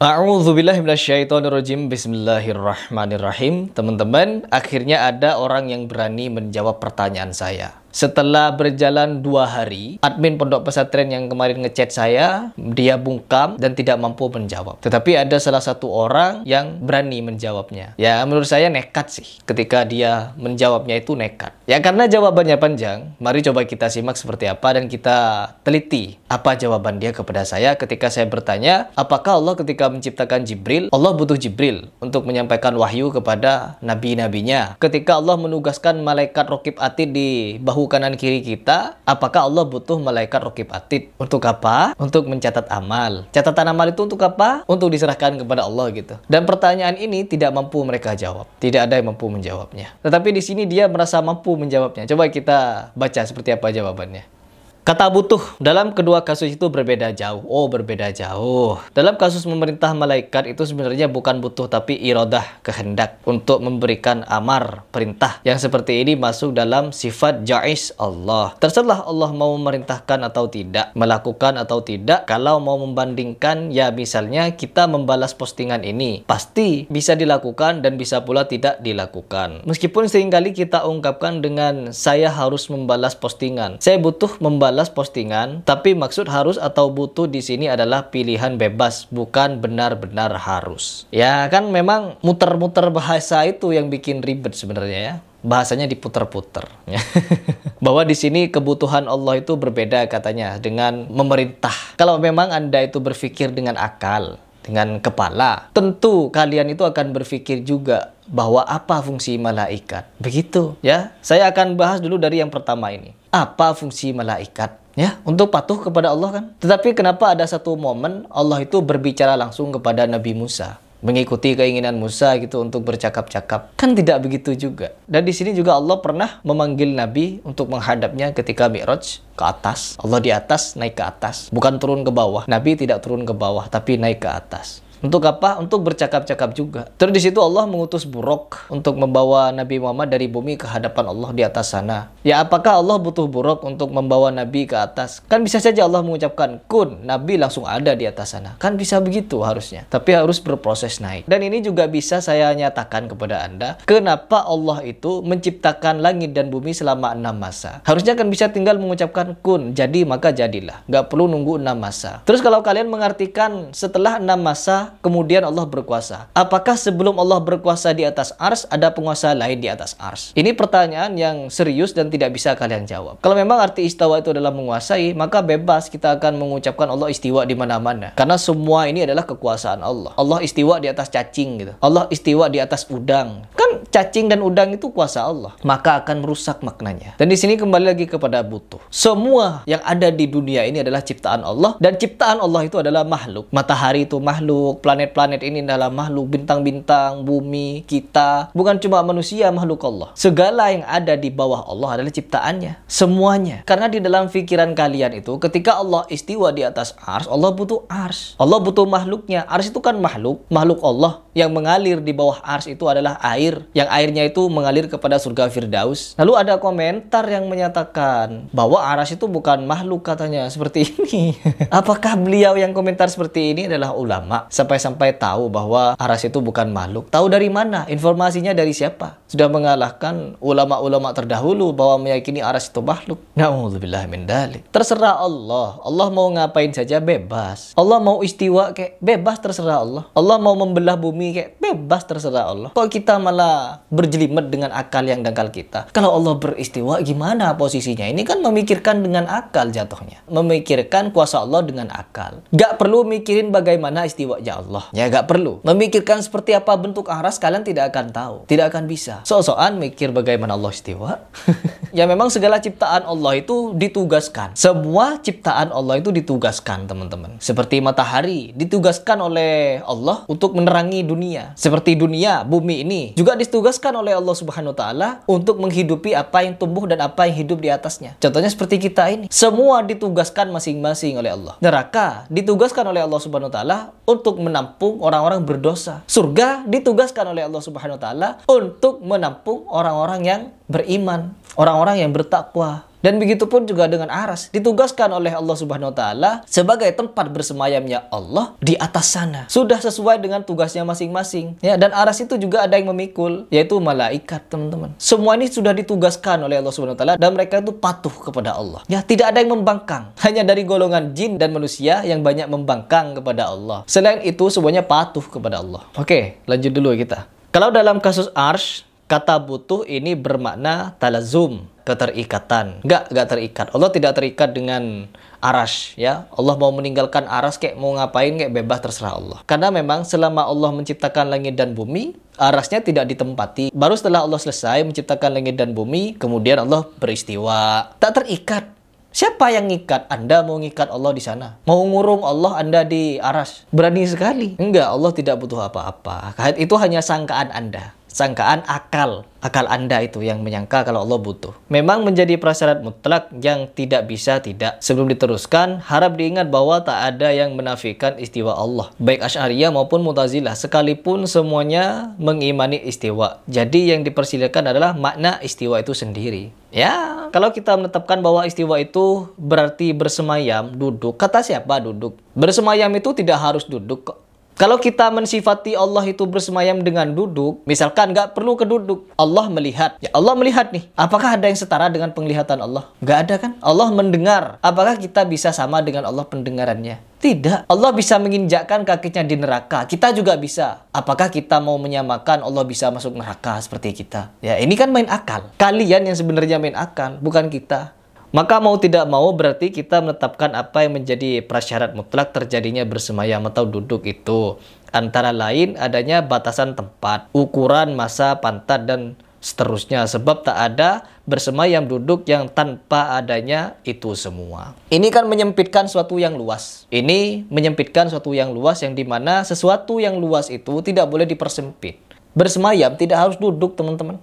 A'udzubillahiminasyaitonirrojim Bismillahirrahmanirrahim Teman-teman, akhirnya ada orang yang berani menjawab pertanyaan saya setelah berjalan dua hari, admin pondok pesantren yang kemarin ngechat saya, dia bungkam dan tidak mampu menjawab. Tetapi ada salah satu orang yang berani menjawabnya. Ya, menurut saya nekat sih ketika dia menjawabnya itu nekat. Ya, karena jawabannya panjang, mari coba kita simak seperti apa dan kita teliti apa jawaban dia kepada saya ketika saya bertanya, apakah Allah ketika menciptakan Jibril, Allah butuh Jibril untuk menyampaikan wahyu kepada nabi-nabinya. Ketika Allah menugaskan malaikat Rokib Atid di bahu bahu kanan kiri kita, apakah Allah butuh malaikat rokib atid? Untuk apa? Untuk mencatat amal. Catatan amal itu untuk apa? Untuk diserahkan kepada Allah gitu. Dan pertanyaan ini tidak mampu mereka jawab. Tidak ada yang mampu menjawabnya. Tetapi di sini dia merasa mampu menjawabnya. Coba kita baca seperti apa jawabannya. Kata butuh dalam kedua kasus itu berbeda jauh. Oh, berbeda jauh. Dalam kasus memerintah malaikat itu sebenarnya bukan butuh tapi irodah, kehendak untuk memberikan amar, perintah. Yang seperti ini masuk dalam sifat jais Allah. Terserah Allah mau memerintahkan atau tidak, melakukan atau tidak. Kalau mau membandingkan, ya misalnya kita membalas postingan ini. Pasti bisa dilakukan dan bisa pula tidak dilakukan. Meskipun seringkali kita ungkapkan dengan saya harus membalas postingan. Saya butuh membalas balas postingan, tapi maksud harus atau butuh di sini adalah pilihan bebas, bukan benar-benar harus. Ya kan memang muter-muter bahasa itu yang bikin ribet sebenarnya ya bahasanya diputer-puter. Ya. Bahwa di sini kebutuhan Allah itu berbeda katanya dengan memerintah. Kalau memang Anda itu berpikir dengan akal, dengan kepala, tentu kalian itu akan berpikir juga bahwa apa fungsi malaikat. Begitu ya. Saya akan bahas dulu dari yang pertama ini. Apa fungsi malaikat? Ya, untuk patuh kepada Allah kan. Tetapi kenapa ada satu momen Allah itu berbicara langsung kepada Nabi Musa? mengikuti keinginan Musa gitu untuk bercakap-cakap. Kan tidak begitu juga. Dan di sini juga Allah pernah memanggil Nabi untuk menghadapnya ketika Mi'raj ke atas. Allah di atas, naik ke atas. Bukan turun ke bawah. Nabi tidak turun ke bawah, tapi naik ke atas. Untuk apa? Untuk bercakap-cakap juga. Terus di situ Allah mengutus buruk untuk membawa Nabi Muhammad dari bumi ke hadapan Allah di atas sana. Ya apakah Allah butuh buruk untuk membawa Nabi ke atas? Kan bisa saja Allah mengucapkan kun, Nabi langsung ada di atas sana. Kan bisa begitu harusnya. Tapi harus berproses naik. Dan ini juga bisa saya nyatakan kepada Anda, kenapa Allah itu menciptakan langit dan bumi selama enam masa. Harusnya kan bisa tinggal mengucapkan kun, jadi maka jadilah. Gak perlu nunggu enam masa. Terus kalau kalian mengartikan setelah enam masa kemudian Allah berkuasa. Apakah sebelum Allah berkuasa di atas ars, ada penguasa lain di atas ars? Ini pertanyaan yang serius dan tidak bisa kalian jawab. Kalau memang arti istawa itu adalah menguasai, maka bebas kita akan mengucapkan Allah istiwa di mana-mana. Karena semua ini adalah kekuasaan Allah. Allah istiwa di atas cacing gitu. Allah istiwa di atas udang. Kan cacing dan udang itu kuasa Allah, maka akan merusak maknanya. Dan di sini kembali lagi kepada butuh. Semua yang ada di dunia ini adalah ciptaan Allah dan ciptaan Allah itu adalah makhluk. Matahari itu makhluk, planet-planet ini adalah makhluk, bintang-bintang, bumi, kita, bukan cuma manusia makhluk Allah. Segala yang ada di bawah Allah adalah ciptaannya, semuanya. Karena di dalam pikiran kalian itu ketika Allah istiwa di atas ars, Allah butuh ars. Allah butuh makhluknya. Ars itu kan makhluk, makhluk Allah yang mengalir di bawah ars itu adalah air yang airnya itu mengalir kepada surga Firdaus. Lalu ada komentar yang menyatakan bahwa aras itu bukan makhluk katanya seperti ini. Apakah beliau yang komentar seperti ini adalah ulama sampai-sampai tahu bahwa aras itu bukan makhluk? Tahu dari mana? Informasinya dari siapa? Sudah mengalahkan ulama-ulama terdahulu bahwa meyakini aras itu makhluk. Nauzubillah min dalik. Terserah Allah. Allah mau ngapain saja bebas. Allah mau istiwa kayak bebas terserah Allah. Allah mau membelah bumi kayak bebas terserah Allah. Kok kita malah berjelimet dengan akal yang dangkal kita. Kalau Allah beristiwa gimana posisinya? Ini kan memikirkan dengan akal jatuhnya. Memikirkan kuasa Allah dengan akal. Gak perlu mikirin bagaimana istiwanya Allah. Ya gak perlu. Memikirkan seperti apa bentuk aras kalian tidak akan tahu. Tidak akan bisa. So-soan mikir bagaimana Allah istiwa. ya memang segala ciptaan Allah itu ditugaskan. Semua ciptaan Allah itu ditugaskan teman-teman. Seperti matahari ditugaskan oleh Allah untuk menerangi dunia. Seperti dunia, bumi ini juga ditugaskan ditugaskan oleh Allah Subhanahu wa taala untuk menghidupi apa yang tumbuh dan apa yang hidup di atasnya. Contohnya seperti kita ini. Semua ditugaskan masing-masing oleh Allah. Neraka ditugaskan oleh Allah Subhanahu wa taala untuk menampung orang-orang berdosa. Surga ditugaskan oleh Allah Subhanahu wa taala untuk menampung orang-orang yang beriman, orang-orang yang bertakwa, dan begitu pun juga dengan aras, ditugaskan oleh Allah Subhanahu wa taala sebagai tempat bersemayamnya Allah di atas sana. Sudah sesuai dengan tugasnya masing-masing. Ya, dan aras itu juga ada yang memikul, yaitu malaikat, teman-teman. Semua ini sudah ditugaskan oleh Allah Subhanahu wa taala dan mereka itu patuh kepada Allah. Ya, tidak ada yang membangkang. Hanya dari golongan jin dan manusia yang banyak membangkang kepada Allah. Selain itu semuanya patuh kepada Allah. Oke, lanjut dulu kita. Kalau dalam kasus Arsh, Kata butuh ini bermakna talazum, keterikatan. Enggak, enggak terikat. Allah tidak terikat dengan aras ya. Allah mau meninggalkan aras kayak mau ngapain kayak bebas terserah Allah. Karena memang selama Allah menciptakan langit dan bumi, arasnya tidak ditempati. Baru setelah Allah selesai menciptakan langit dan bumi, kemudian Allah beristiwa. Tak terikat. Siapa yang ngikat? Anda mau ngikat Allah di sana. Mau ngurung Allah Anda di aras. Berani sekali. Enggak, Allah tidak butuh apa-apa. Itu hanya sangkaan Anda sangkaan akal, akal Anda itu yang menyangka kalau Allah butuh. Memang menjadi prasyarat mutlak yang tidak bisa tidak. Sebelum diteruskan, harap diingat bahwa tak ada yang menafikan istiwa Allah. Baik Asharia maupun Mu'tazilah, sekalipun semuanya mengimani istiwa. Jadi yang dipersilakan adalah makna istiwa itu sendiri. Ya, kalau kita menetapkan bahwa istiwa itu berarti bersemayam, duduk, kata siapa duduk? Bersemayam itu tidak harus duduk kok kalau kita mensifati Allah itu bersemayam dengan duduk, misalkan nggak perlu keduduk, Allah melihat. Ya Allah melihat nih, apakah ada yang setara dengan penglihatan Allah? Nggak ada kan? Allah mendengar. Apakah kita bisa sama dengan Allah pendengarannya? Tidak. Allah bisa menginjakkan kakinya di neraka. Kita juga bisa. Apakah kita mau menyamakan Allah bisa masuk neraka seperti kita? Ya, ini kan main akal. Kalian yang sebenarnya main akal, bukan kita. Maka mau tidak mau berarti kita menetapkan apa yang menjadi prasyarat mutlak terjadinya bersemayam atau duduk itu. Antara lain adanya batasan tempat, ukuran masa pantat dan seterusnya sebab tak ada bersemayam duduk yang tanpa adanya itu semua. Ini kan menyempitkan suatu yang luas. Ini menyempitkan suatu yang luas yang dimana sesuatu yang luas itu tidak boleh dipersempit. Bersemayam tidak harus duduk teman-teman.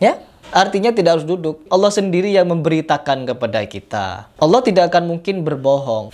Ya? Artinya tidak harus duduk. Allah sendiri yang memberitakan kepada kita. Allah tidak akan mungkin berbohong.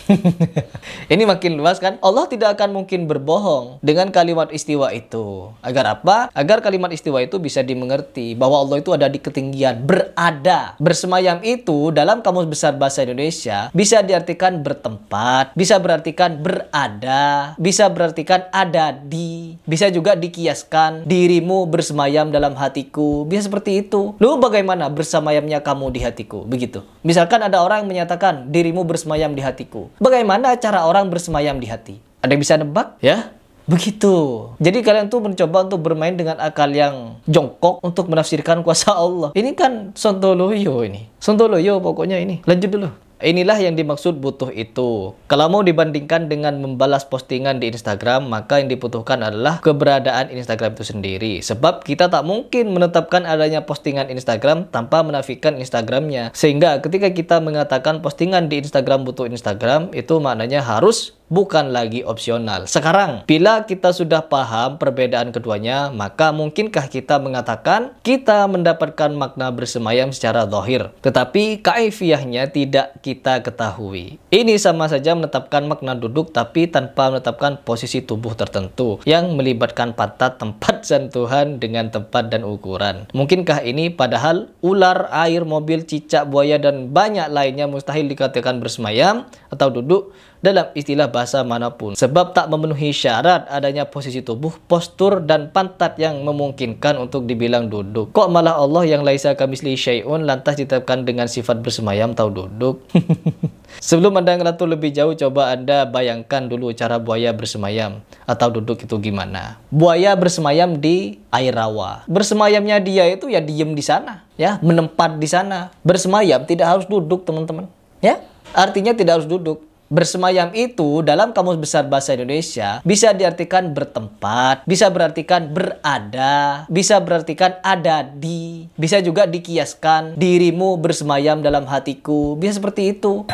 Ini makin luas kan? Allah tidak akan mungkin berbohong dengan kalimat istiwa itu. Agar apa? Agar kalimat istiwa itu bisa dimengerti bahwa Allah itu ada di ketinggian, berada. Bersemayam itu dalam kamus besar bahasa Indonesia bisa diartikan bertempat, bisa berartikan berada, bisa berartikan ada di, bisa juga dikiaskan dirimu bersemayam dalam hatiku. Bisa seperti itu. Lalu bagaimana bersemayamnya kamu di hatiku? Begitu. Misalkan ada orang yang menyatakan dirimu bersemayam di hatiku. Bagaimana cara orang bersemayam di hati? Ada yang bisa nebak? Ya? Begitu. Jadi kalian tuh mencoba untuk bermain dengan akal yang jongkok untuk menafsirkan kuasa Allah. Ini kan sontoloyo ini. Sontoloyo pokoknya ini. Lanjut dulu. Inilah yang dimaksud butuh itu. Kalau mau dibandingkan dengan membalas postingan di Instagram, maka yang dibutuhkan adalah keberadaan Instagram itu sendiri. Sebab kita tak mungkin menetapkan adanya postingan Instagram tanpa menafikan Instagramnya. Sehingga ketika kita mengatakan postingan di Instagram butuh Instagram, itu maknanya harus bukan lagi opsional. Sekarang, bila kita sudah paham perbedaan keduanya, maka mungkinkah kita mengatakan kita mendapatkan makna bersemayam secara zahir, tetapi kaifiyahnya tidak kita ketahui. Ini sama saja menetapkan makna duduk tapi tanpa menetapkan posisi tubuh tertentu yang melibatkan patah tempat sentuhan dengan tempat dan ukuran. Mungkinkah ini padahal ular, air, mobil, cicak, buaya, dan banyak lainnya mustahil dikatakan bersemayam atau duduk dalam istilah bahasa manapun. Sebab tak memenuhi syarat adanya posisi tubuh, postur, dan pantat yang memungkinkan untuk dibilang duduk. Kok malah Allah yang laisa kamisli syai'un lantas ditetapkan dengan sifat bersemayam atau duduk? Sebelum Anda ngelantur lebih jauh, coba Anda bayangkan dulu cara buaya bersemayam atau duduk itu gimana. Buaya bersemayam di air rawa. Bersemayamnya dia itu ya diem di sana, ya menempat di sana. Bersemayam tidak harus duduk, teman-teman. Ya, artinya tidak harus duduk. Bersemayam itu dalam Kamus Besar Bahasa Indonesia bisa diartikan bertempat, bisa berartikan berada, bisa berartikan ada di, bisa juga dikiaskan dirimu bersemayam dalam hatiku, bisa seperti itu.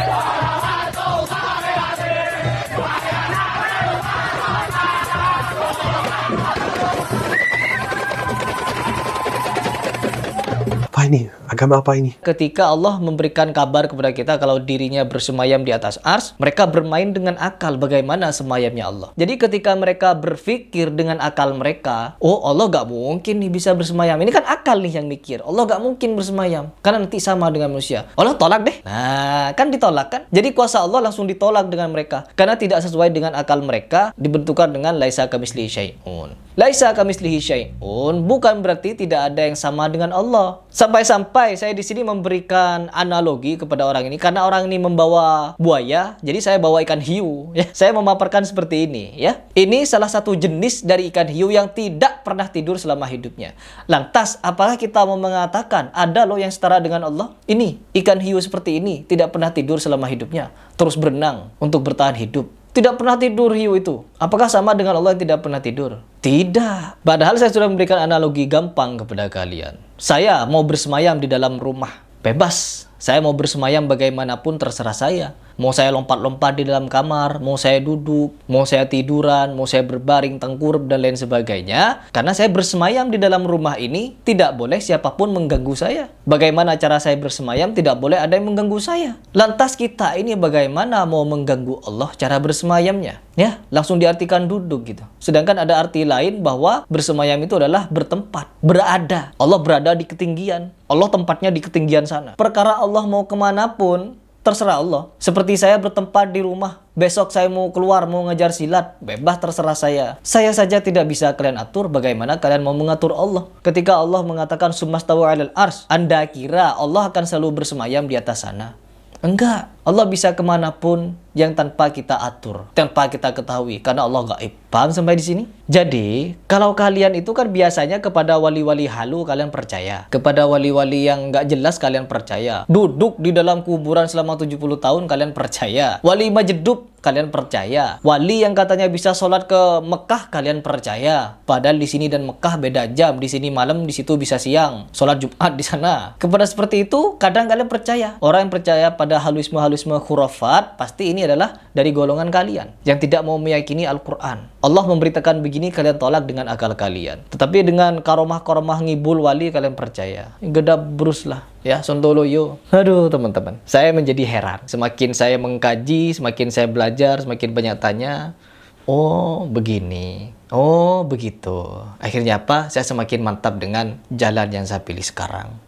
Funny. Agama apa ini? Ketika Allah memberikan kabar kepada kita kalau dirinya bersemayam di atas ars, mereka bermain dengan akal bagaimana semayamnya Allah. Jadi ketika mereka berpikir dengan akal mereka, oh Allah gak mungkin nih bisa bersemayam. Ini kan akal nih yang mikir. Allah gak mungkin bersemayam. Karena nanti sama dengan manusia. Allah tolak deh. Nah, kan ditolak kan? Jadi kuasa Allah langsung ditolak dengan mereka. Karena tidak sesuai dengan akal mereka, dibentukkan dengan laisa kamisli syai'un. Laisa kamislihi syai'un bukan berarti tidak ada yang sama dengan Allah. Sampai-sampai saya di sini memberikan analogi kepada orang ini karena orang ini membawa buaya, jadi saya bawa ikan hiu ya. Saya memaparkan seperti ini ya. Ini salah satu jenis dari ikan hiu yang tidak pernah tidur selama hidupnya. Lantas apakah kita mau mengatakan ada loh yang setara dengan Allah? Ini ikan hiu seperti ini tidak pernah tidur selama hidupnya, terus berenang untuk bertahan hidup. Tidak pernah tidur hiu itu. Apakah sama dengan Allah yang tidak pernah tidur? Tidak. Padahal saya sudah memberikan analogi gampang kepada kalian. Saya mau bersemayam di dalam rumah. Bebas. Saya mau bersemayam bagaimanapun terserah saya. Mau saya lompat-lompat di dalam kamar, mau saya duduk, mau saya tiduran, mau saya berbaring, tengkurap, dan lain sebagainya. Karena saya bersemayam di dalam rumah ini, tidak boleh siapapun mengganggu saya. Bagaimana cara saya bersemayam, tidak boleh ada yang mengganggu saya. Lantas kita ini bagaimana mau mengganggu Allah cara bersemayamnya? Ya, langsung diartikan duduk gitu. Sedangkan ada arti lain bahwa bersemayam itu adalah bertempat, berada. Allah berada di ketinggian. Allah tempatnya di ketinggian sana. Perkara Allah mau kemana pun, terserah Allah. Seperti saya bertempat di rumah, besok saya mau keluar, mau ngejar silat, bebas terserah saya. Saya saja tidak bisa kalian atur bagaimana kalian mau mengatur Allah. Ketika Allah mengatakan sumastawa alal ars, Anda kira Allah akan selalu bersemayam di atas sana? Enggak. Allah bisa kemanapun yang tanpa kita atur, tanpa kita ketahui, karena Allah gak ipam sampai di sini? Jadi, kalau kalian itu kan biasanya kepada wali-wali halu kalian percaya. Kepada wali-wali yang gak jelas kalian percaya. Duduk di dalam kuburan selama 70 tahun kalian percaya. Wali majedup kalian percaya. Wali yang katanya bisa sholat ke Mekah kalian percaya. Padahal di sini dan Mekah beda jam. Di sini malam, di situ bisa siang. Sholat Jumat di sana. Kepada seperti itu, kadang kalian percaya. Orang yang percaya pada haluisme halus simbolisme khurafat, pasti ini adalah dari golongan kalian yang tidak mau meyakini Al-Quran. Allah memberitakan begini, kalian tolak dengan akal kalian. Tetapi dengan karomah-karomah ngibul wali, kalian percaya. Gedap Bruce lah ya yo. Aduh teman-teman, saya menjadi heran. Semakin saya mengkaji, semakin saya belajar, semakin banyak tanya. Oh begini, oh begitu. Akhirnya apa? Saya semakin mantap dengan jalan yang saya pilih sekarang.